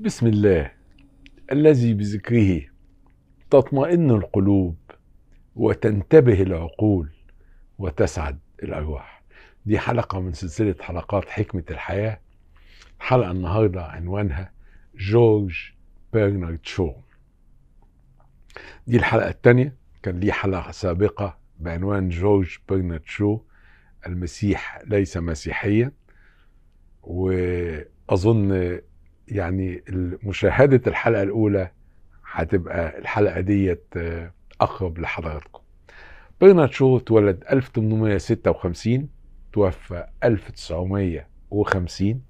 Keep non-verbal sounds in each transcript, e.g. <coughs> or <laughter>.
بسم الله الذي بذكره تطمئن القلوب وتنتبه العقول وتسعد الارواح دي حلقه من سلسله حلقات حكمه الحياه حلقه النهارده عنوانها جورج برنارد شو دي الحلقه الثانيه كان لي حلقه سابقه بعنوان جورج برنارد شو المسيح ليس مسيحيا واظن يعني مشاهده الحلقه الاولى هتبقى الحلقه ديت آه، اقرب لحضراتكم برنارد شو اتولد 1856 توفى 1950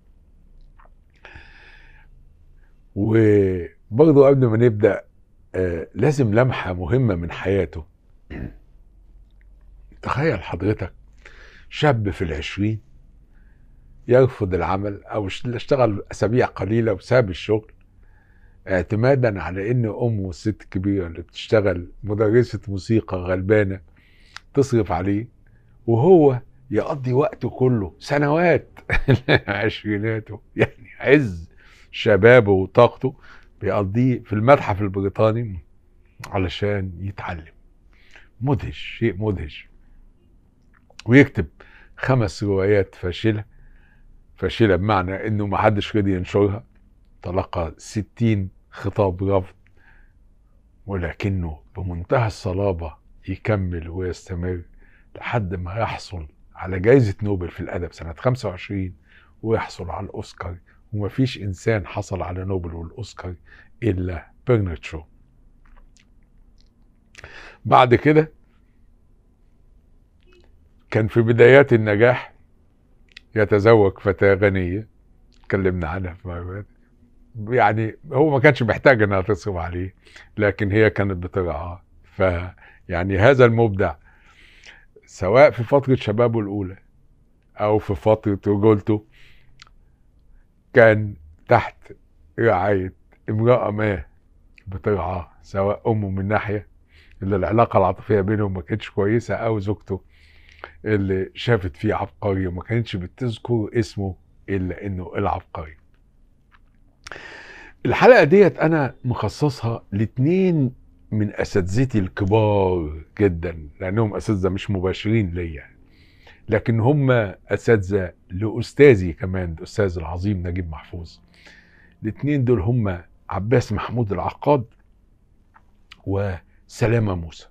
وبرضه قبل ما نبدأ آه، لازم لمحة مهمة من حياته <clears throat> تخيل حضرتك شاب في العشرين يرفض العمل او اشتغل اسابيع قليله وساب الشغل اعتمادا على ان امه الست الكبيره اللي بتشتغل مدرسه موسيقى غلبانه تصرف عليه وهو يقضي وقته كله سنوات <laughs> عشريناته يعني عز شبابه وطاقته بيقضيه في المتحف البريطاني علشان يتعلم مدهش شيء مدهش ويكتب خمس روايات فاشله فاشله بمعنى انه ما حدش راضي ينشرها تلقى ستين خطاب رفض ولكنه بمنتهى الصلابة يكمل ويستمر لحد ما يحصل على جائزة نوبل في الأدب سنة 25 ويحصل على الأوسكار ومفيش إنسان حصل على نوبل والأوسكار إلا برنارد شو بعد كده كان في بدايات النجاح يتزوج فتاة غنية اتكلمنا عنها في يعني هو ما كانش محتاج انها تصرف عليه لكن هي كانت بترعاه ف يعني هذا المبدع سواء في فترة شبابه الأولى أو في فترة رجولته كان تحت رعاية امرأة ما بترعاه سواء أمه من ناحية اللي العلاقة العاطفية بينهم ما كانتش كويسة أو زوجته اللي شافت فيه عبقري وما كانتش بتذكر اسمه الا انه العبقري الحلقه ديت انا مخصصها لاتنين من اساتذتي الكبار جدا لانهم اساتذه مش مباشرين ليا يعني. لكن هم اساتذه لاستاذي كمان الاستاذ العظيم نجيب محفوظ الاثنين دول هم عباس محمود العقاد وسلامه موسى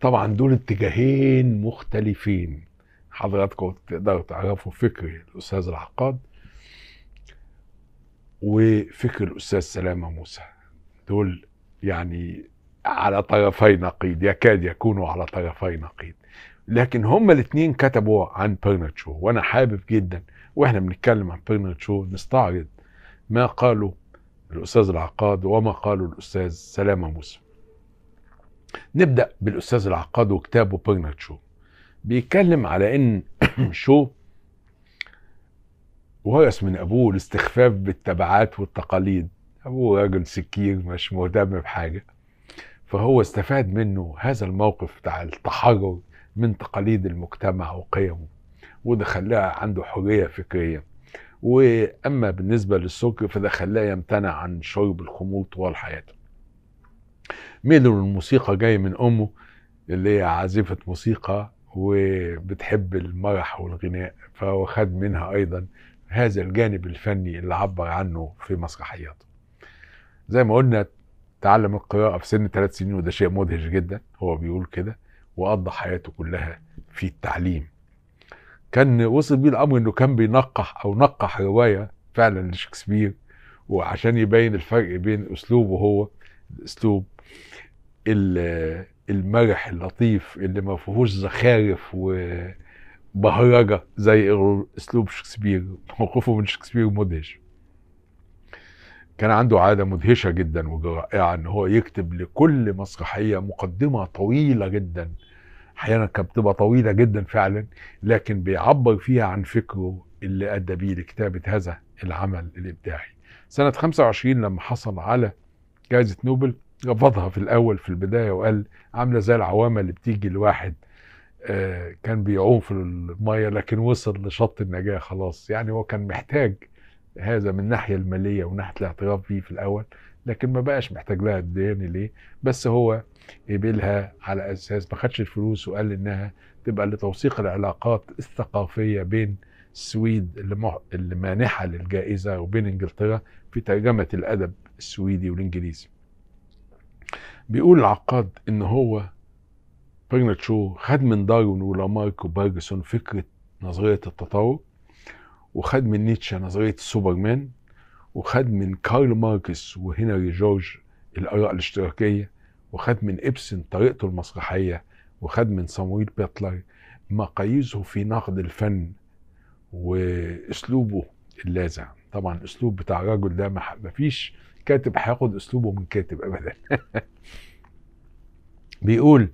طبعا دول اتجاهين مختلفين حضراتكم تقدروا تعرفوا فكر الاستاذ العقاد وفكر الاستاذ سلامه موسى دول يعني على طرفي نقيض يكاد يكونوا على طرفي نقيض لكن هما الاثنين كتبوا عن برنارد شو وانا حابب جدا واحنا بنتكلم عن برنارد شو نستعرض ما قاله الاستاذ العقاد وما قاله الاستاذ سلامه موسى نبدا بالاستاذ العقاد وكتابه بيرنارد شو بيتكلم على ان <clears throat> شو ورث من ابوه الاستخفاف بالتبعات والتقاليد ابوه راجل سكير مش مهتم بحاجه فهو استفاد منه هذا الموقف بتاع التحرر من تقاليد المجتمع وقيمه وده خلاه عنده حريه فكريه واما بالنسبه للسكر فده خلاه يمتنع عن شرب الخمور طوال حياته ميدو الموسيقى جايه من امه اللي هي عازفه موسيقى وبتحب المرح والغناء فهو خد منها ايضا هذا الجانب الفني اللي عبر عنه في مسرحياته زي ما قلنا تعلم القراءة في سن ثلاث سنين وده شيء مدهش جدا هو بيقول كده وقضى حياته كلها في التعليم كان وصل بيه الأمر إنه كان بينقح أو نقح رواية فعلا لشكسبير وعشان يبين الفرق بين أسلوبه هو الأسلوب المرح اللطيف اللي ما فيهوش زخارف وبهرجه زي اسلوب شكسبير موقفه من شكسبير مدهش كان عنده عاده مدهشه جدا ورائعه ان هو يكتب لكل مسرحيه مقدمه طويله جدا احيانا كانت بتبقى طويله جدا فعلا لكن بيعبر فيها عن فكره اللي ادى بيه لكتابه هذا العمل الابداعي سنه 25 لما حصل على جائزه نوبل رفضها في الاول في البدايه وقال عامله زي العوامه اللي بتيجي لواحد آه، كان بيعوم في الميه لكن وصل لشط النجاه خلاص يعني هو كان محتاج هذا من الناحيه الماليه وناحيه الاعتراف بيه في الاول لكن ما بقاش محتاج لها الدين يعني ليه بس هو قبلها على اساس ما خدش الفلوس وقال انها تبقى لتوثيق العلاقات الثقافيه بين السويد اللي, مح... اللي مانحه للجائزه وبين انجلترا في ترجمه الادب السويدي والانجليزي بيقول العقاد ان هو برنارد شو خد من داروين ولامارك وبرجسون فكره نظريه التطور وخد من نيتشه نظريه السوبرمان وخد من كارل ماركس وهنري جورج الاراء الاشتراكيه وخد من ابسن طريقته المسرحيه وخد من صمويل بيتلر مقاييسه في نقد الفن واسلوبه اللاذع طبعا الاسلوب بتاع الراجل ده ما فيش كاتب هياخد اسلوبه من كاتب ابدا <laughs> بيقول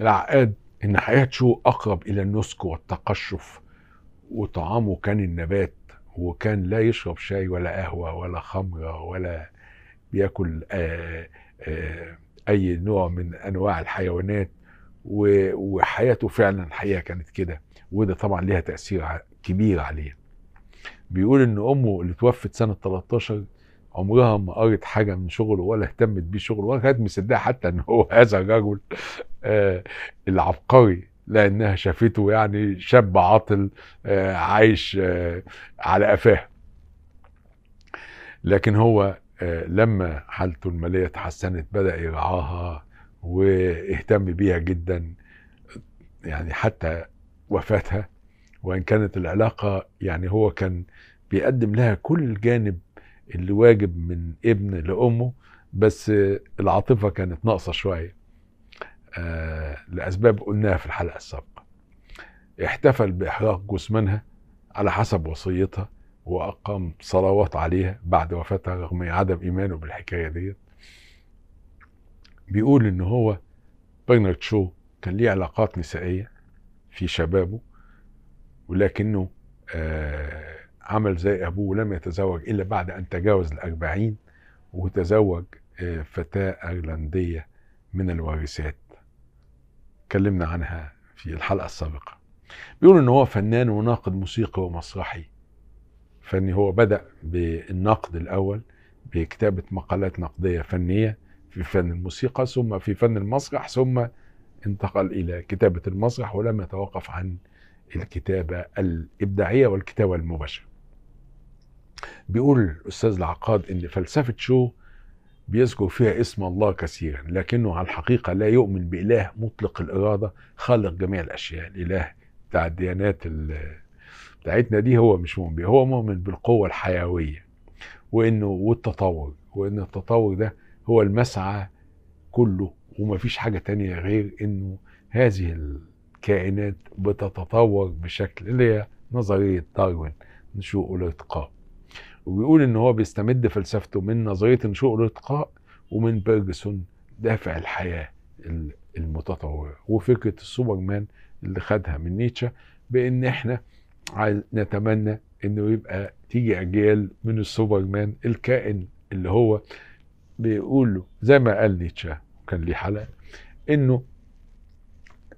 العقاد ان حياه شو اقرب الى النسك والتقشف وطعامه كان النبات وكان لا يشرب شاي ولا قهوه ولا خمره ولا بياكل آآ آه، آآ آه، اي نوع من انواع الحيوانات وحياته فعلا الحقيقه كانت كده وده طبعا ليها تاثير كبير عليه بيقول ان امه اللي توفت سنه 13 عمرها ما قرت حاجه من شغله ولا اهتمت بيه شغله ولا كانت مصدقه حتى ان هو <laughs> هذا الرجل آه العبقري لانها شافته يعني شاب عاطل آه عايش آه على قفاه لكن هو آه، لما حالته الماليه تحسنت بدا يرعاها واهتم بيها جدا يعني حتى وفاتها وان كانت العلاقه يعني هو كان بيقدم لها كل جانب اللي واجب من ابن لامه بس العاطفه كانت ناقصه شويه آه، لاسباب قلناها في الحلقه السابقه احتفل باحراق جثمانها على حسب وصيتها واقام صلوات عليها بعد وفاتها رغم عدم ايمانه بالحكايه ديت بيقول ان هو برنارد شو كان ليه علاقات نسائيه في شبابه ولكنه آه عمل زي أبوه لم يتزوج إلا بعد أن تجاوز الأربعين وتزوج آه، فتاة أيرلندية من الوارثات تكلمنا عنها في الحلقة السابقة بيقول إن هو فنان وناقد موسيقي ومسرحي فني هو بدأ بالنقد الأول بكتابة مقالات نقدية فنية في فن الموسيقى ثم في فن المسرح ثم انتقل إلى كتابة المسرح ولم يتوقف عن الكتابة الإبداعية والكتابة المباشرة بيقول الاستاذ العقاد ان فلسفه شو بيذكر فيها اسم الله كثيرا لكنه على الحقيقه لا يؤمن باله مطلق الاراده خالق جميع الاشياء الاله بتاع الديانات بتاعتنا دي هو مش مؤمن بيه هو مؤمن بالقوه الحيويه وانه والتطور وان التطور ده هو المسعى كله وما فيش حاجه تانية غير انه هذه الكائنات بتتطور بشكل اللي هي نظريه داروين نشوء والارتقاء وبيقول ان هو بيستمد فلسفته من نظريه انشوء الارتقاء ومن بيرجسون دافع الحياه المتطوره وفكره السوبرمان اللي خدها من نيتشه بان احنا نتمنى انه يبقى تيجي اجيال من السوبرمان الكائن اللي هو بيقول له زي ما قال نيتشه كان ليه حلقه انه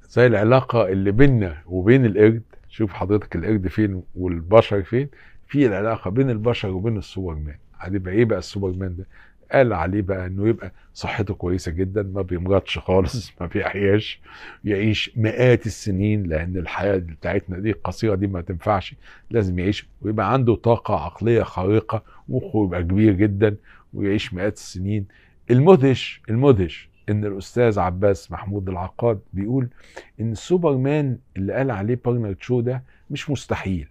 زي العلاقه اللي بيننا وبين القرد شوف حضرتك القرد فين والبشر فين في العلاقه بين البشر وبين السوبر مان هتبقى ايه بقى السوبر مان ده قال عليه بقى انه يبقى صحته كويسه جدا ما بيمرضش خالص <laughs> ما بيحياش يعيش مئات السنين لان الحياه بتاعتنا دي القصيره دي ما تنفعش لازم يعيش ويبقى عنده طاقه عقليه خارقه مخه يبقى كبير جدا ويعيش مئات السنين المدهش المدهش ان الاستاذ عباس محمود العقاد بيقول ان سوبرمان اللي قال عليه بارنر شو ده مش مستحيل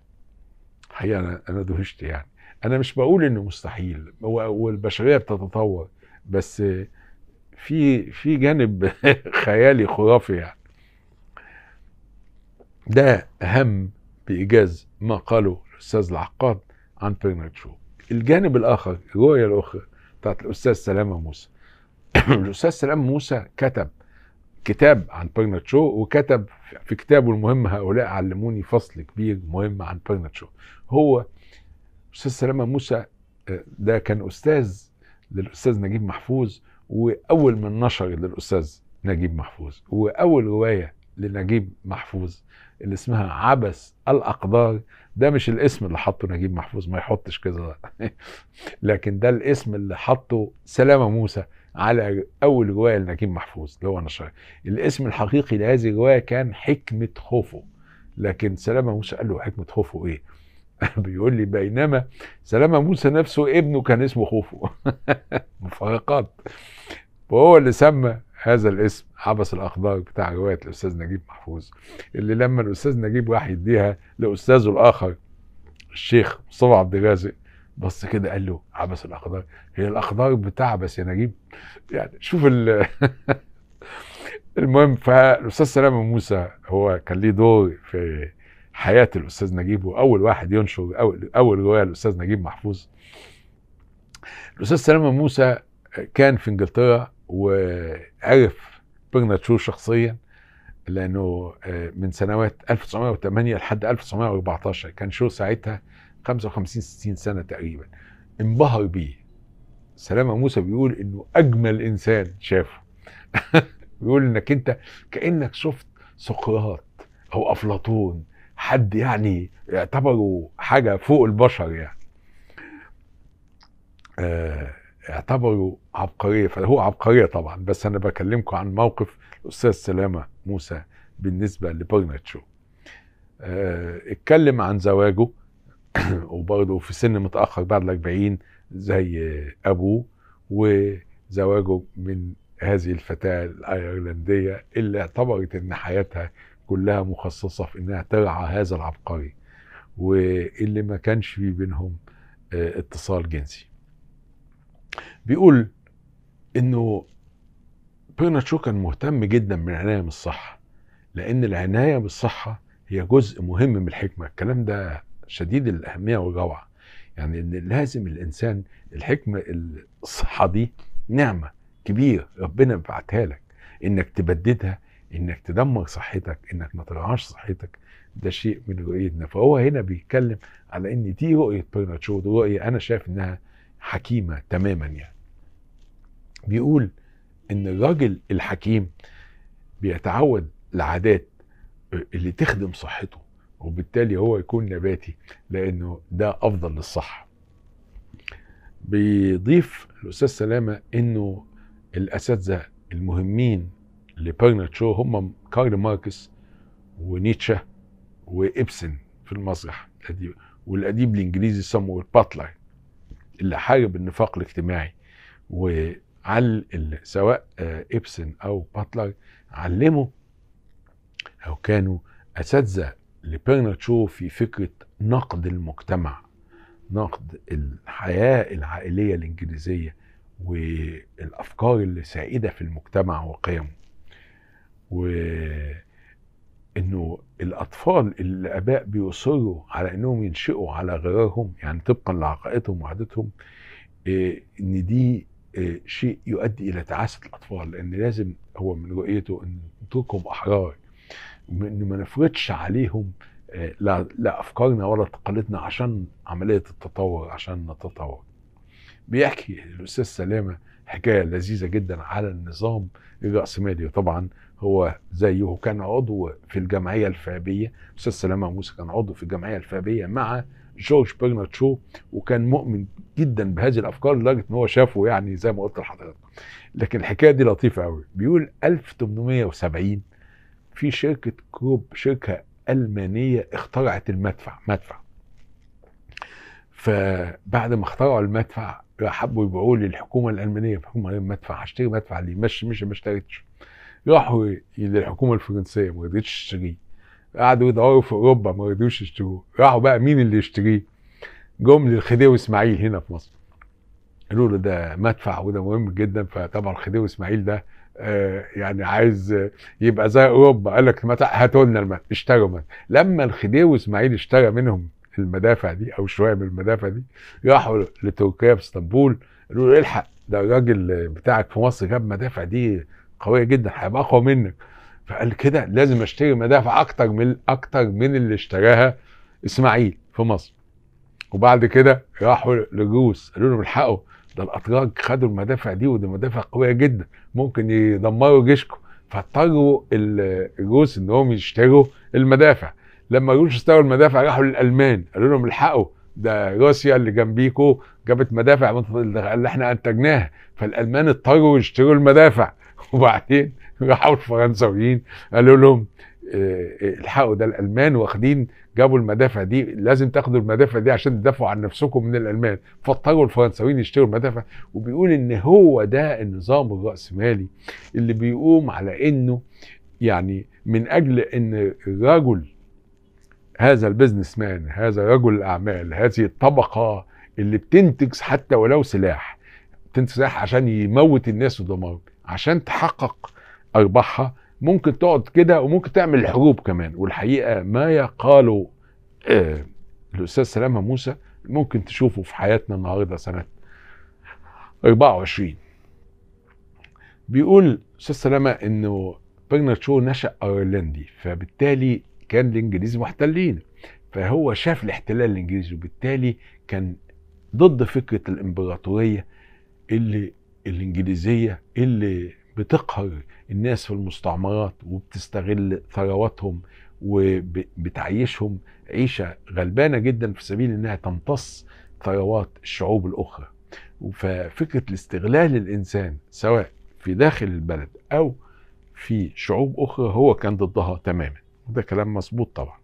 الحقيقه انا انا دهشت يعني انا مش بقول انه مستحيل والبشريه بتتطور بس في في جانب <laughs> خيالي خرافي يعني ده اهم بايجاز ما قاله الاستاذ العقاد عن برنارد شو الجانب الاخر الرؤيه الاخرى بتاعت الاستاذ سلامه موسى <clears throat> الاستاذ سلامه موسى كتب كتاب عن باجنات شو وكتب في كتابه المهم هؤلاء علموني فصل كبير مهم عن باجنات شو هو استاذ سلامه موسى آه، ده كان استاذ للاستاذ نجيب محفوظ واول من نشر للاستاذ نجيب محفوظ واول روايه لنجيب محفوظ اللي اسمها عبس الاقدار ده مش الاسم اللي حطه نجيب محفوظ ما يحطش كده <laughs> لكن ده الاسم اللي حطه سلامه موسى على اول روايه لنجيب محفوظ اللي هو نشر الاسم الحقيقي لهذه الروايه كان حكمه خوفه لكن سلامه موسى قال له حكمه خوفه ايه؟ <laughs> بيقول لي بينما سلامه موسى نفسه ابنه كان اسمه خوفو <laughs> مفارقات وهو اللي سمى هذا الاسم عبس الاخضر بتاع روايه الاستاذ نجيب محفوظ اللي لما الاستاذ نجيب راح يديها لاستاذه الاخر الشيخ مصطفى عبد الرازق بص كده قال له عبس الاقدار هي الاقدار بتعبس يا نجيب يعني شوف ال <laughs> المهم فالاستاذ سلامه موسى هو كان ليه دور في حياه الاستاذ نجيب واول واحد ينشر اول اول روايه للاستاذ نجيب محفوظ الاستاذ سلامه موسى كان في انجلترا وعرف برنارد شو شخصيا لانه آه، من سنوات 1908 لحد 1914 كان شو ساعتها 55 60 سنه تقريبا انبهر بيه سلامه موسى بيقول انه اجمل انسان شافه <laughs> بيقول انك انت كانك شفت سقراط او افلاطون حد يعني اعتبره حاجه فوق البشر يعني اعتبره آه، عبقريه فهو عبقريه طبعا بس انا بكلمكم عن موقف الاستاذ سلامه موسى بالنسبه اه اتكلم عن زواجه <coughs> وبرضه في سن متاخر بعد الاربعين زي ابوه وزواجه من هذه الفتاه الايرلنديه اللي اعتبرت ان حياتها كلها مخصصه في انها ترعى هذا العبقري واللي ما كانش في بينهم آه، اتصال جنسي بيقول انه برناتشو كان مهتم جدا بالعنايه بالصحه لان العنايه بالصحه هي جزء مهم من الحكمه الكلام ده شديد الاهميه والروعه يعني ان لازم الانسان الحكمه الصحه دي نعمه كبيره ربنا بعتها لك انك تبددها انك تدمر صحتك انك ما ترعاش صحتك ده شيء من رؤيتنا فهو هنا بيتكلم على ان دي رؤيه برناتشو شو رؤيه انا شايف انها حكيمه تماما يعني بيقول ان الراجل الحكيم بيتعود لعادات اللي تخدم صحته وبالتالي هو يكون نباتي لانه ده افضل للصحه بيضيف الاستاذ سلامه انه الاساتذه المهمين لبرنارد شو هم كارل ماركس ونيتشه وابسن في المسرح الاديب والاديب الانجليزي سامويل باتلر اللي حارب النفاق الاجتماعي وعل سواء آه، ابسن او باتلر علموا او كانوا اساتذه شو في فكره نقد المجتمع نقد الحياه العائليه الانجليزيه والافكار اللي سائده في المجتمع وقيمه وانه الاطفال اللي الاباء بيصروا على انهم ينشئوا على غرارهم يعني طبقا لعقائدهم وعادتهم إيه، ان دي إيه، شيء يؤدي الى تعاسه الاطفال لان لازم هو من رؤيته ان تركهم احرار انه ما نفرضش عليهم آه، لا, لا افكارنا ولا تقاليدنا عشان عمليه التطور عشان نتطور. بيحكي الاستاذ سلامه حكايه لذيذه جدا على النظام الراسمالي وطبعا هو زيه كان عضو في الجمعيه الفابيه الاستاذ سلامه موسى كان عضو في الجمعيه الفابيه مع جورج برنارد شو وكان مؤمن جدا بهذه الافكار لدرجه ان هو شافه يعني زي ما قلت لحضرتك لكن الحكايه دي لطيفه قوي بيقول 1870 في شركه كروب شركه المانيه اخترعت المدفع مدفع فبعد ما اخترعوا المدفع حبوا يبيعوه للحكومه الالمانيه فهم مدفع هشتري مدفع ليه مشي مشي ما اشتريتش راحوا للحكومه الفرنسيه ما رضيتش تشتريه قعدوا يدوروا في اوروبا ما رضيوش يشتروه راحوا بقى مين اللي يشتريه جم للخديوي اسماعيل هنا في مصر قالوا له ده مدفع وده مهم جدا فطبعا الخديوي اسماعيل ده آه، يعني عايز يبقى زي اوروبا قال لك هاتوا لنا اشتروا لما الخديوي واسماعيل اشترى منهم المدافع دي او شويه من المدافع دي راحوا لتركيا في اسطنبول قالوا له الحق ده الراجل بتاعك في مصر جاب مدافع دي قويه جدا هيبقى اقوى منك فقال كده لازم اشتري مدافع اكتر من اكتر من اللي اشتراها اسماعيل في مصر وبعد كده راحوا للروس قالوا لهم الحقوا ده الاتراك خدوا المدافع دي ودي مدافع قويه جدا ممكن يدمروا جيشكم فاضطروا الروس ان هم يشتروا المدافع لما الروس اشتروا المدافع راحوا للالمان قالوا لهم الحقوا ده روسيا اللي جنبيكو جابت مدافع اللي احنا انتجناها فالالمان اضطروا يشتروا المدافع <laughs> وبعدين راحوا الفرنساويين قالوا لهم آه، آه، الحقوا ده الالمان واخدين جابوا المدافع دي لازم تاخدوا المدافع دي عشان تدافعوا عن نفسكم من الالمان فاضطروا الفرنساويين يشتروا المدافع وبيقول ان هو ده النظام الراسمالي اللي بيقوم على انه يعني من اجل ان الرجل هذا البزنس مان هذا رجل الاعمال هذه الطبقه اللي بتنتج حتى ولو سلاح بتنتج سلاح عشان يموت الناس ودمار عشان تحقق ارباحها ممكن تقعد كده وممكن تعمل حروب كمان والحقيقه ما يقاله آه الاستاذ سلامه موسى ممكن تشوفه في حياتنا النهارده سنه 24 بيقول استاذ سلامه انه برنارد شو نشا ايرلندي فبالتالي كان الانجليز محتلين فهو شاف الاحتلال الانجليزي وبالتالي كان ضد فكره الامبراطوريه اللي الانجليزيه اللي بتقهر الناس في المستعمرات وبتستغل ثرواتهم وبتعيشهم عيشة غلبانة جدا في سبيل انها تمتص ثروات الشعوب الاخرى ففكرة الاستغلال الانسان سواء في داخل البلد او في شعوب اخرى هو كان ضدها تماما وده كلام مظبوط طبعا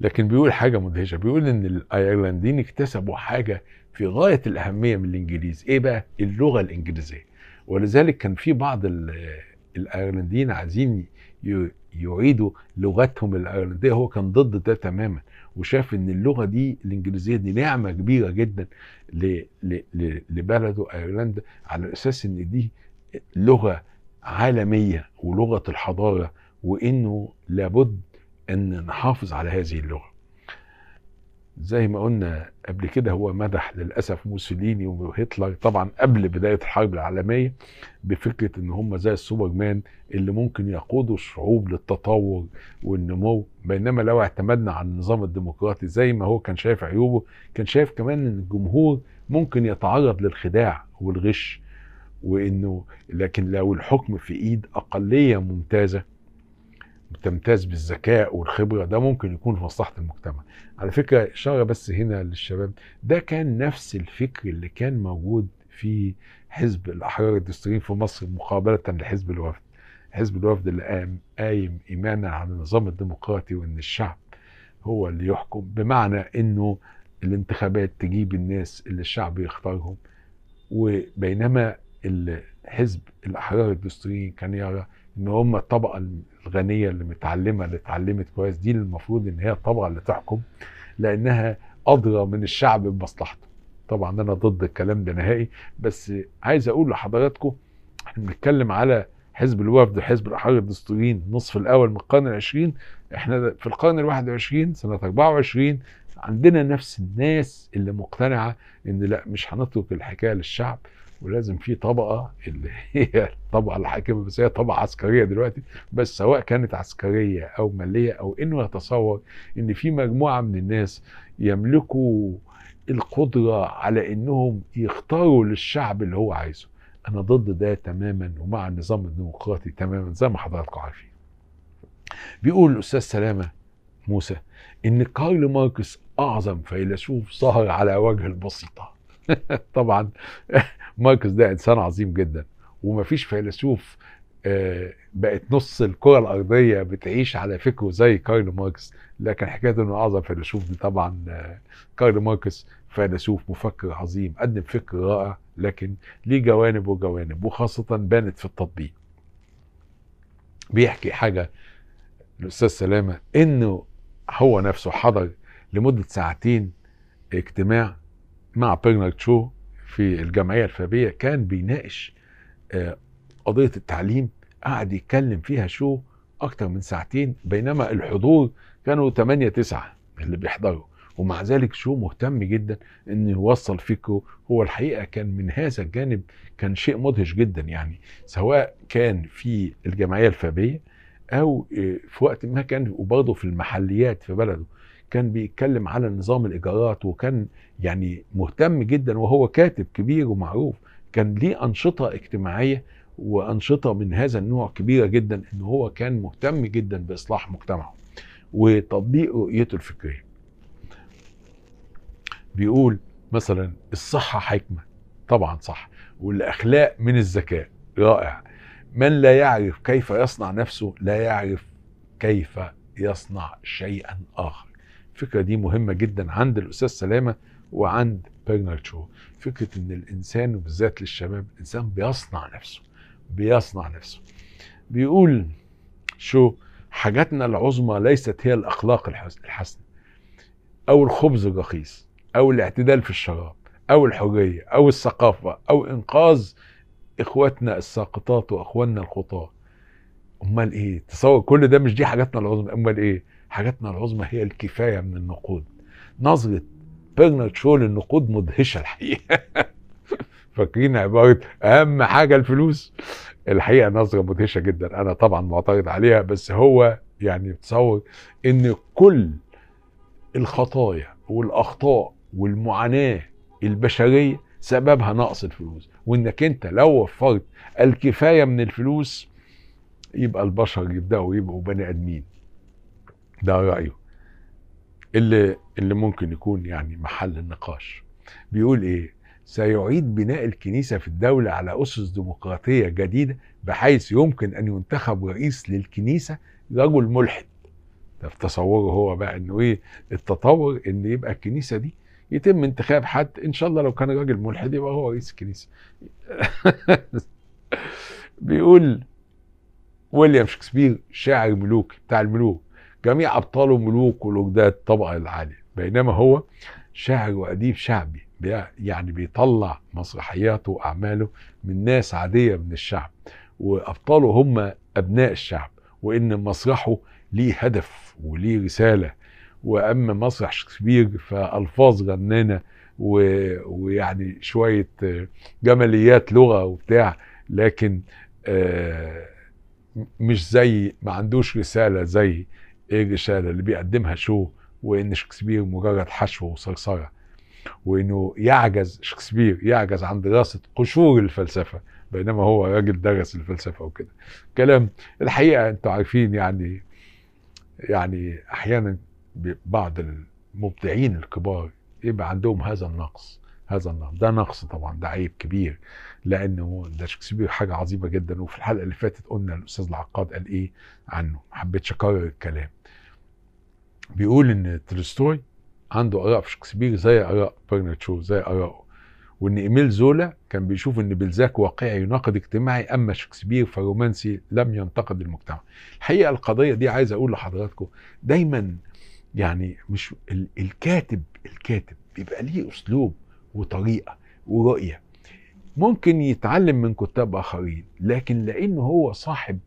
لكن بيقول حاجة مدهشة بيقول ان الايرلنديين اكتسبوا حاجة في غاية الاهمية من الانجليز ايه بقى اللغة الانجليزية ولذلك كان في بعض الايرلنديين عايزين يعيدوا لغتهم الايرلنديه هو كان ضد ده تماما وشاف ان اللغه دي الانجليزيه دي نعمه كبيره جدا لبلده ايرلندا على اساس ان دي لغه عالميه ولغه الحضاره وانه لابد ان نحافظ على هذه اللغه زي ما قلنا قبل كده هو مدح للاسف موسوليني وهتلر طبعا قبل بدايه الحرب العالميه بفكره ان هم زي السوبر مان اللي ممكن يقودوا الشعوب للتطور والنمو بينما لو اعتمدنا على النظام الديمقراطي زي ما هو كان شايف عيوبه كان شايف كمان ان الجمهور ممكن يتعرض للخداع والغش وانه لكن لو الحكم في ايد اقليه ممتازه تمتاز بالذكاء والخبره ده ممكن يكون في مصلحه المجتمع على فكره اشاره بس هنا للشباب ده كان نفس الفكر اللي كان موجود في حزب الاحرار الدستوريين في مصر مقابله لحزب الوفد حزب الوفد اللي قام قايم ايمانا على النظام الديمقراطي وان الشعب هو اللي يحكم بمعنى انه الانتخابات تجيب الناس اللي الشعب يختارهم وبينما الحزب الاحرار الدستوريين كان يرى ان هم الطبقه الغنيه اللي متعلمه اللي اتعلمت كويس دي المفروض ان هي الطبقه اللي تحكم لانها ادرى من الشعب بمصلحته. طبعا انا ضد الكلام ده نهائي بس عايز اقول لحضراتكم احنا بنتكلم على حزب الوفد حزب الاحرار الدستوريين النصف الاول من القرن العشرين احنا في القرن ال21 سنه 24 عندنا نفس الناس اللي مقتنعه ان لا مش هنترك الحكايه للشعب ولازم في طبقه اللي هي الطبقه <laughs> الحاكمه بس هي طبقه عسكريه دلوقتي بس سواء كانت عسكريه او ماليه او انه يتصور ان في مجموعه من الناس يملكوا القدره على انهم يختاروا للشعب اللي هو عايزه انا ضد ده تماما ومع النظام الديمقراطي تماما زي ما حضراتكم عارفين بيقول الاستاذ سلامه موسى ان كارل ماركس اعظم فيلسوف ظهر على وجه البسيطه <laughs> طبعا <laughs> ماركس ده انسان عظيم جدا ومفيش فيلسوف آه، بقت نص الكرة الأرضية بتعيش على فكره زي كارل ماركس لكن حكاية إنه أعظم فيلسوف دي طبعا آه، كارل ماركس فيلسوف مفكر عظيم قدم فكر رائع لكن ليه جوانب وجوانب وخاصة بانت في التطبيق بيحكي حاجة الأستاذ سلامة إنه هو نفسه حضر لمدة ساعتين اجتماع مع بيرنارد شو في الجمعيه الفابيه كان بيناقش آه، قضيه التعليم قعد يتكلم فيها شو اكتر من ساعتين بينما الحضور كانوا 8 9 اللي بيحضروا ومع ذلك شو مهتم جدا انه يوصل فكره هو الحقيقه كان من هذا الجانب كان شيء مدهش جدا يعني سواء كان في الجمعيه الفابيه او آه، في وقت ما كان وبرضه في المحليات في بلده كان بيتكلم على نظام الايجارات وكان يعني مهتم جدا وهو كاتب كبير ومعروف كان ليه انشطه اجتماعيه وانشطه من هذا النوع كبيره جدا ان هو كان مهتم جدا باصلاح مجتمعه وتطبيق رؤيته الفكريه. بيقول مثلا الصحه حكمه طبعا صح والاخلاق من الذكاء رائع من لا يعرف كيف يصنع نفسه لا يعرف كيف يصنع شيئا اخر الفكره دي مهمه جدا عند الاستاذ سلامه وعند بيرنارد شو فكره ان الانسان وبالذات للشباب الانسان بيصنع نفسه بيصنع نفسه بيقول شو حاجاتنا العظمى ليست هي الاخلاق الحسنه او الخبز الرخيص او الاعتدال في الشراب او الحريه او الثقافه او انقاذ اخواتنا الساقطات واخواننا الخطاه امال ايه تصور كل ده مش دي حاجاتنا العظمى امال ايه حاجاتنا العظمى هي الكفايه من النقود نظره بيرنارد شو للنقود مدهشه الحقيقه <laughs> فاكرين عباره اهم حاجه الفلوس الحقيقه نظره مدهشه جدا انا طبعا معترض عليها بس هو يعني تصور ان كل الخطايا والاخطاء والمعاناه البشريه سببها نقص الفلوس وانك انت لو وفرت الكفايه من الفلوس يبقى البشر يبداوا يبقوا بني ادمين ده رأيه اللي اللي ممكن يكون يعني محل النقاش بيقول ايه سيعيد بناء الكنيسة في الدولة على أسس ديمقراطية جديدة بحيث يمكن أن ينتخب رئيس للكنيسة رجل ملحد ده في تصوره هو بقى انه ايه التطور ان يبقى الكنيسه دي يتم انتخاب حد ان شاء الله لو كان راجل ملحد يبقى هو رئيس الكنيسه <laughs> بيقول ويليام شكسبير شاعر ملوكي بتاع الملوك جميع أبطاله ملوك ولجداد الطبقة العالية بينما هو شاعر وأديب شعبي يعني بيطلع مسرحياته وأعماله من ناس عادية من الشعب وأبطاله هم أبناء الشعب وإن مسرحه ليه هدف وليه رسالة وأما مسرح شكسبير فألفاظ غنانه و... ويعني شوية جماليات لغة وبتاع لكن آه، مش زي ما عندوش رسالة زي ايه الرساله اللي بيقدمها شو وان شكسبير مجرد حشو وصرصره وانه يعجز شكسبير يعجز عن دراسه قشور الفلسفه بينما هو راجل درس الفلسفه وكده كلام الحقيقه انتوا عارفين يعني يعني احيانا بعض المبدعين الكبار يبقى عندهم هذا النقص هذا النقص ده نقص طبعا ده عيب كبير لانه ده شكسبير حاجه عظيمه جدا وفي الحلقه اللي فاتت قلنا الاستاذ العقاد قال ايه عنه ما حبيتش اكرر الكلام بيقول ان تولستوي عنده اراء في شكسبير زي اراء برناتشو زي اراءه وان ايميل زولا كان بيشوف ان بلزاك واقعي يناقض اجتماعي اما شكسبير فرومانسي لم ينتقد المجتمع الحقيقه القضيه دي عايز اقول لحضراتكم دايما يعني مش الكاتب الكاتب بيبقى ليه اسلوب وطريقه ورؤيه ممكن يتعلم من كتاب اخرين لكن لانه هو صاحب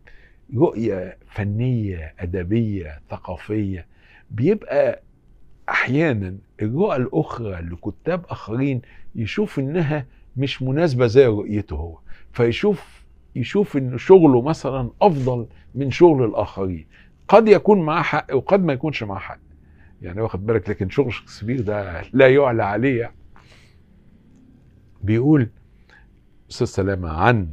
رؤيه فنيه ادبيه ثقافيه بيبقى احيانا الرؤى الاخرى لكتاب اخرين يشوف انها مش مناسبه زي رؤيته هو فيشوف يشوف ان شغله مثلا افضل من شغل الاخرين قد يكون معاه حق وقد ما يكونش معاه حق يعني واخد بالك لكن شغل شكسبير ده لا يعلى عليه يعني. بيقول استاذ سلامه عن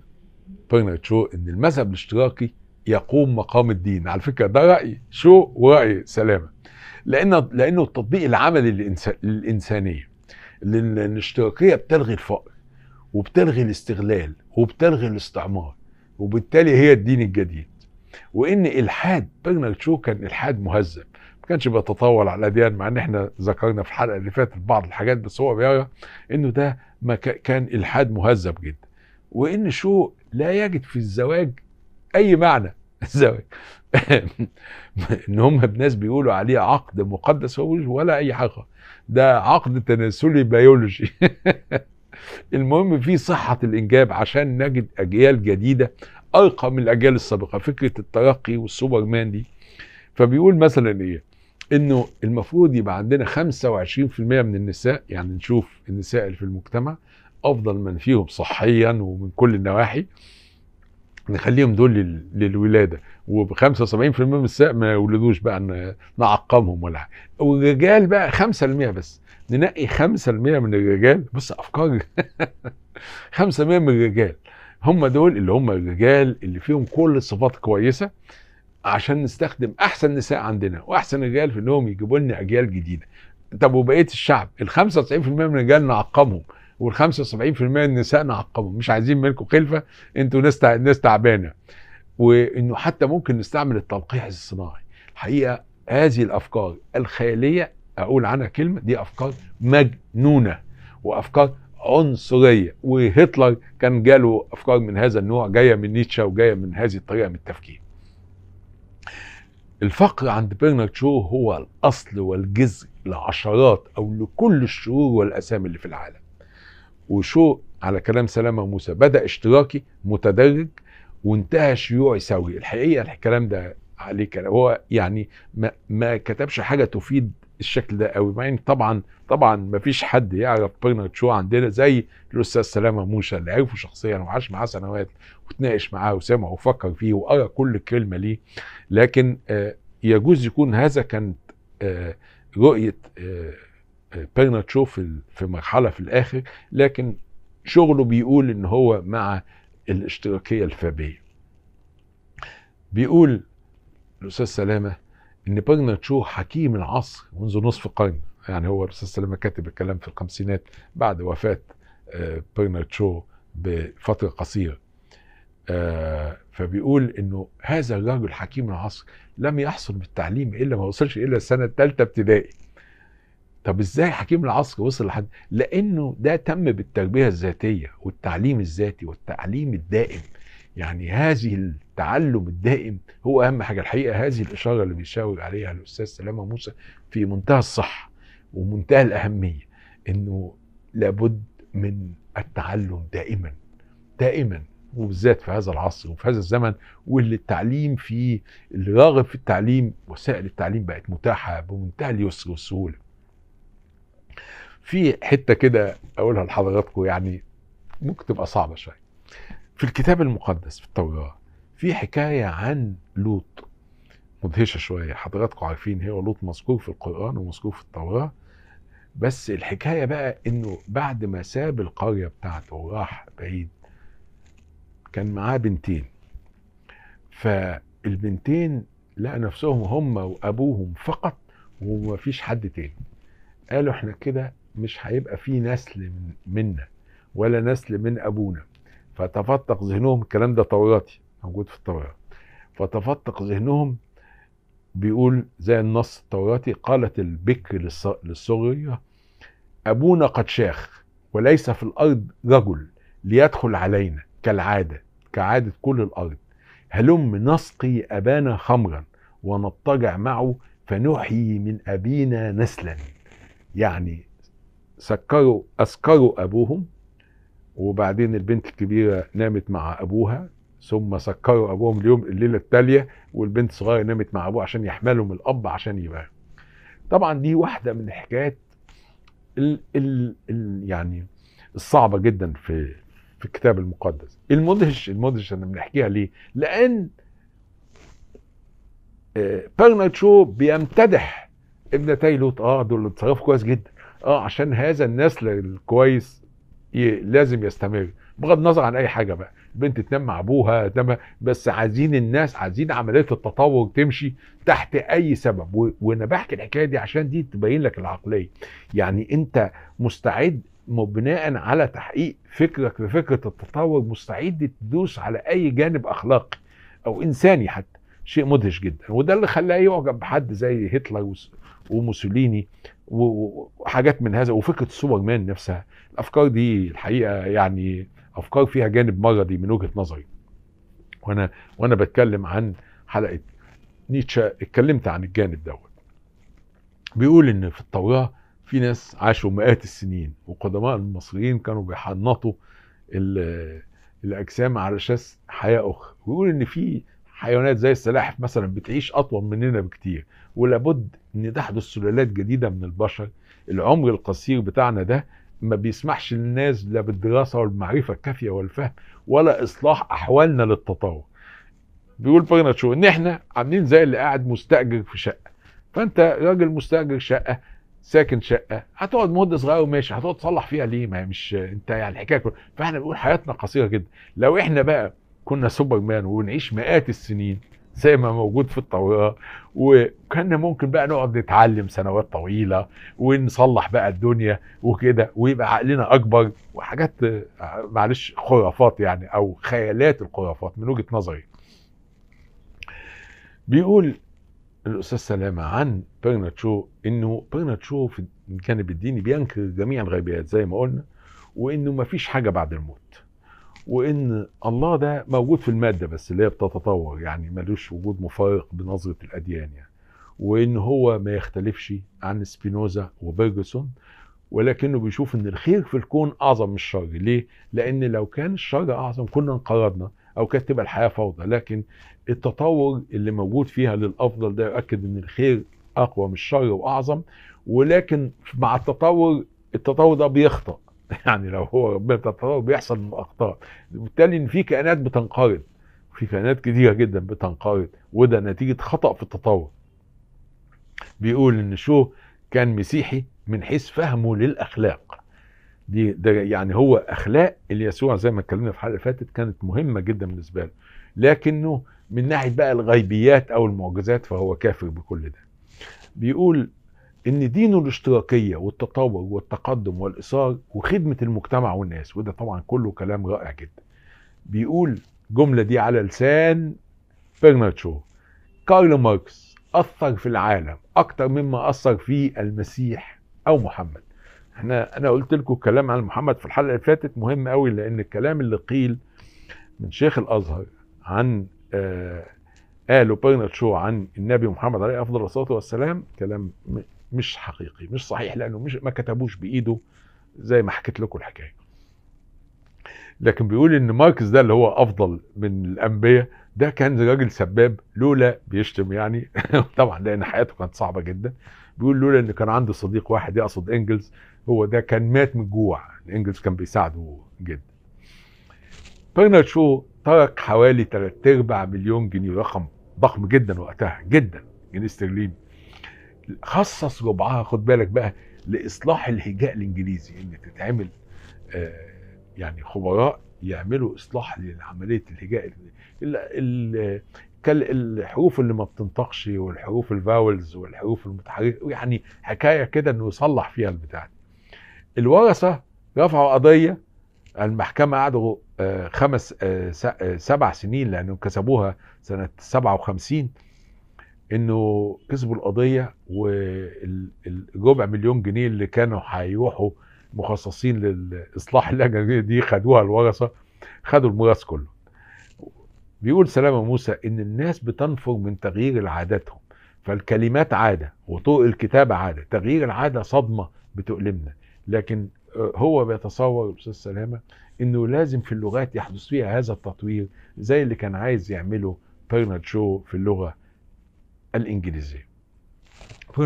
برنارد شو ان المذهب الاشتراكي يقوم مقام الدين على فكره ده رأي شو وراي سلامه لان لانه التطبيق العملي للانسانيه الاشتراكيه بتلغي الفقر وبتلغي الاستغلال وبتلغي الاستعمار وبالتالي هي الدين الجديد وان الحاد برنارد شو كان الحاد مهذب ما كانش بيتطاول على الاديان مع ان احنا ذكرنا في الحلقه اللي فاتت بعض الحاجات بس هو بيرى انه ده ما كان الحاد مهذب جدا وان شو لا يجد في الزواج اي معنى <laughs> الزواج <laughs> ان هم بناس بيقولوا عليه عقد مقدس هو ولا اي حاجه ده عقد تناسلي بيولوجي <laughs> المهم في صحه الانجاب عشان نجد اجيال جديده ارقى من الاجيال السابقه فكره الترقي والسوبر مان دي فبيقول مثلا ايه انه المفروض يبقى عندنا 25% من النساء يعني نشوف النساء اللي في المجتمع افضل من فيهم صحيا ومن كل النواحي نخليهم دول للولاده و75% من الساق ما يولدوش بقى نعقمهم ولا حاجه والرجال بقى 5% بس ننقي 5% من الرجال بص افكار 5% <laughs> من الرجال هم دول اللي هم الرجال اللي فيهم كل الصفات كويسه عشان نستخدم احسن نساء عندنا واحسن رجال في انهم يجيبوا لنا اجيال جديده طب وبقيه الشعب ال 95% من الرجال نعقمهم وال75% من النساء نعقمهم مش عايزين منكم خلفه انتوا ناس ناس تعبانه وانه حتى ممكن نستعمل التلقيح الصناعي الحقيقه هذه الافكار الخياليه اقول عنها كلمه دي افكار مجنونه وافكار عنصريه وهتلر كان جاله افكار من هذا النوع جايه من نيتشه وجايه من هذه الطريقه من التفكير الفقر عند برنارد شو هو الاصل والجذر لعشرات او لكل الشرور والاسامي اللي في العالم وشو على كلام سلامه موسى بدا اشتراكي متدرج وانتهى شيوعي سوي الحقيقه الكلام ده عليه كلام هو يعني ما, ما كتبش حاجه تفيد الشكل ده قوي مع يعني طبعا طبعا ما فيش حد يعرف برنارد شو عندنا زي الاستاذ سلامه موسى اللي عرفه شخصيا وعاش معاه سنوات وتناقش معاه وسمع وفكر فيه وقرا كل كلمه ليه لكن آه، يجوز يكون هذا كانت آه، رؤيه آه، بيرناتشو في في مرحله في الاخر لكن شغله بيقول ان هو مع الاشتراكيه الفابيه بيقول الاستاذ سلامه ان بيرناتشو حكيم العصر منذ نصف قرن يعني هو الاستاذ سلامه كاتب الكلام في الخمسينات بعد وفاه آه، بيرناتشو بفتره قصيره آه، فبيقول انه هذا الرجل حكيم العصر لم يحصل بالتعليم الا ما وصلش الا سنه ثالثه ابتدائي طب ازاي حكيم العصر وصل لحد لانه ده تم بالتربيه الذاتيه والتعليم الذاتي والتعليم الدائم يعني هذه التعلم الدائم هو اهم حاجه الحقيقه هذه الاشاره اللي بيشاور عليها الاستاذ سلامه موسى في منتهى الصح ومنتهى الاهميه انه لابد من التعلم دائما دائما وبالذات في هذا العصر وفي هذا الزمن واللي التعليم فيه اللي راغب في التعليم وسائل التعليم بقت متاحه بمنتهى اليسر والسهوله في حته كده اقولها لحضراتكم يعني ممكن تبقى صعبه شويه في الكتاب المقدس في التوراه في حكايه عن لوط مدهشه شويه حضراتكم عارفين هو لوط مذكور في القران ومذكور في التوراه بس الحكايه بقى انه بعد ما ساب القريه بتاعته وراح بعيد كان معاه بنتين فالبنتين لقى نفسهم هم وابوهم فقط ومفيش حد تاني قالوا احنا كده مش هيبقى في نسل منا ولا نسل من ابونا فتفتق ذهنهم الكلام ده توراتي موجود في التوراه فتفتق ذهنهم بيقول زي النص التوراتي قالت البكر للصغرية أبونا قد شاخ وليس في الأرض رجل ليدخل علينا كالعادة كعادة كل الأرض هلم نسقي أبانا خمرا ونضطجع معه فنحيي من أبينا نسلا يعني سكروا اسكروا ابوهم وبعدين البنت الكبيره نامت مع ابوها ثم سكروا ابوهم اليوم الليله التاليه والبنت الصغيره نامت مع ابوها عشان يحملوا من الاب عشان يبقى طبعا دي واحده من الحكايات ال ال ال يعني الصعبه جدا في في الكتاب المقدس المدهش المدهش انا بنحكيها ليه لان برنارد آه، شو بيمتدح ابنتي لوط اه دول اتصرفوا كويس جدا اه عشان هذا النسل الكويس لازم يستمر بغض النظر عن اي حاجه بقى البنت تنام مع ابوها تنام بس عايزين الناس عايزين عمليه التطور تمشي تحت اي سبب و... وانا بحكي الحكايه دي عشان دي تبين لك العقليه يعني انت مستعد بناء على تحقيق فكرك بفكره التطور مستعد تدوس على اي جانب اخلاقي او انساني حتى شيء مدهش جدا وده اللي خلاه يعجب بحد زي هتلر وموسوليني وحاجات من هذا وفكره السوبر مان نفسها الافكار دي الحقيقه يعني افكار فيها جانب مرضي من وجهه نظري وانا وانا بتكلم عن حلقه نيتشه اتكلمت عن الجانب دوت بيقول ان في التوراه في ناس عاشوا مئات السنين وقدماء المصريين كانوا بيحنطوا الاجسام على اساس حياه اخرى ويقول ان في حيوانات زي السلاحف مثلا بتعيش اطول مننا بكتير ولابد ان تحدث سلالات جديده من البشر العمر القصير بتاعنا ده ما بيسمحش للناس لا بالدراسه والمعرفه الكافيه والفهم ولا اصلاح احوالنا للتطور بيقول شو ان احنا عاملين زي اللي قاعد مستاجر في شقه فانت راجل مستاجر شقه ساكن شقه هتقعد مده صغيره وماشي هتقعد تصلح فيها ليه ما مش انت يعني الحكايه كلها فاحنا بنقول حياتنا قصيره جدا لو احنا بقى كنا سوبر مان ونعيش مئات السنين زي ما موجود في الطاوله وكان ممكن بقى نقعد نتعلم سنوات طويله ونصلح بقى الدنيا وكده ويبقى عقلنا اكبر وحاجات معلش خرافات يعني او خيالات الخرافات من وجهه نظري. بيقول الاستاذ سلامه عن برناتشو انه برناتشو في الجانب الديني بينكر جميع الغيبيات زي ما قلنا وانه ما فيش حاجه بعد الموت. وان الله ده موجود في الماده بس اللي هي بتتطور يعني ملوش وجود مفارق بنظره الاديان يعني وان هو ما يختلفش عن سبينوزا وبيرجسون ولكنه بيشوف ان الخير في الكون اعظم من الشر ليه لان لو كان الشر اعظم كنا انقرضنا او كانت تبقى الحياه فوضى لكن التطور اللي موجود فيها للافضل ده يؤكد ان الخير اقوى من الشر واعظم ولكن مع التطور التطور ده بيخطأ <laughs> يعني لو هو ربنا بتتطور بيحصل من اخطاء وبالتالي ان في كائنات بتنقرض في كائنات كتيره جدا بتنقرض وده نتيجه خطا في التطور بيقول ان شو كان مسيحي من حيث فهمه للاخلاق دي ده يعني هو اخلاق اليسوع زي ما اتكلمنا في الحلقه اللي فاتت كانت مهمه جدا بالنسبه له لكنه من ناحيه بقى الغيبيات او المعجزات فهو كافر بكل ده بيقول ان دينه الاشتراكيه والتطور والتقدم والايثار وخدمه المجتمع والناس وده طبعا كله كلام رائع جدا بيقول الجمله دي على لسان برنارد شو كارل ماركس اثر في العالم اكتر مما اثر في المسيح او محمد احنا انا قلت لكم الكلام عن محمد في الحلقه اللي فاتت مهم قوي لان الكلام اللي قيل من شيخ الازهر عن آه قالوا برنارد شو عن النبي محمد عليه افضل الصلاه والسلام كلام مش حقيقي مش صحيح لانه مش ما كتبوش بايده زي ما حكيت لكم الحكايه لكن بيقول ان ماركس ده اللي هو افضل من الانبياء ده كان راجل سباب لولا بيشتم يعني <laughs> طبعا لان حياته كانت صعبه جدا بيقول لولا ان كان عندي صديق واحد يقصد انجلز هو ده كان مات من الجوع انجلز كان بيساعده جدا برنارد شو ترك حوالي 3 ارباع مليون جنيه رقم ضخم جدا وقتها جدا جنيه استرليني خصص ربعها خد بالك بقى لاصلاح الهجاء الانجليزي ان تتعمل آه، يعني خبراء يعملوا اصلاح لعمليه الهجاء الحروف اللي ما بتنطقش والحروف الفاولز والحروف المتحركه يعني حكايه كده انه يصلح فيها البتاع الورثه رفعوا قضيه المحكمه قعدوا آه، خمس آه، سبع سنين لانهم كسبوها سنه 57 انه كسبوا القضيه والربع مليون جنيه اللي كانوا هيروحوا مخصصين لاصلاح اللجنه دي خدوها الورثه خدوا الميراث كله بيقول سلامه موسى ان الناس بتنفر من تغيير عاداتهم فالكلمات عاده وطرق الكتابه عاده تغيير العاده صدمه بتؤلمنا لكن آه، هو بيتصور الاستاذ سلامه انه لازم في اللغات يحدث فيها هذا التطوير زي اللي كان عايز يعمله برنارد شو في اللغه الانجليزيه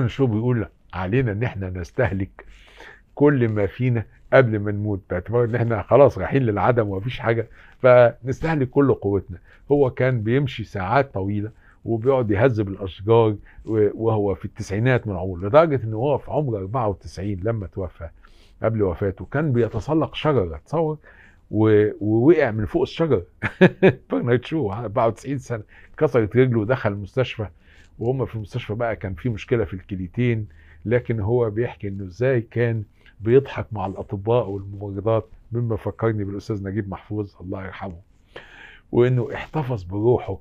شو بيقول علينا ان احنا نستهلك كل ما فينا قبل ما نموت باعتبار ان احنا خلاص رايحين للعدم ومفيش حاجه فنستهلك كل قوتنا هو كان بيمشي ساعات طويله وبيقعد يهذب الاشجار وهو في التسعينات من عمره لدرجه ان هو في عمر 94 لما توفى قبل وفاته كان بيتسلق شجره تصور ووقع من فوق الشجره فرنايت <laughs> شو 94 سنه كسرت رجله ودخل المستشفى وهم في المستشفى بقى كان في مشكله في الكليتين لكن هو بيحكي انه ازاي كان بيضحك مع الاطباء والممرضات مما فكرني بالاستاذ نجيب محفوظ الله يرحمه وانه احتفظ بروحه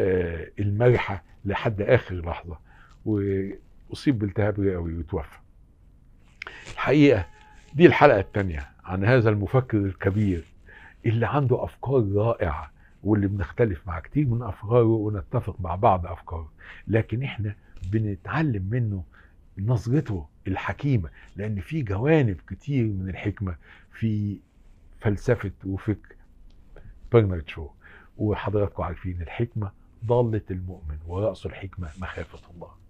آه، المرحه لحد اخر لحظه واصيب بالتهاب رئوي وتوفى الحقيقه دي الحلقه الثانيه عن هذا المفكر الكبير اللي عنده افكار رائعه واللي بنختلف مع كتير من افكاره ونتفق مع بعض افكاره لكن احنا بنتعلم منه نظرته الحكيمه لان في جوانب كتير من الحكمه في فلسفه وفكر برنارد شو وحضراتكم عارفين الحكمه ضاله المؤمن ورأس الحكمه مخافه الله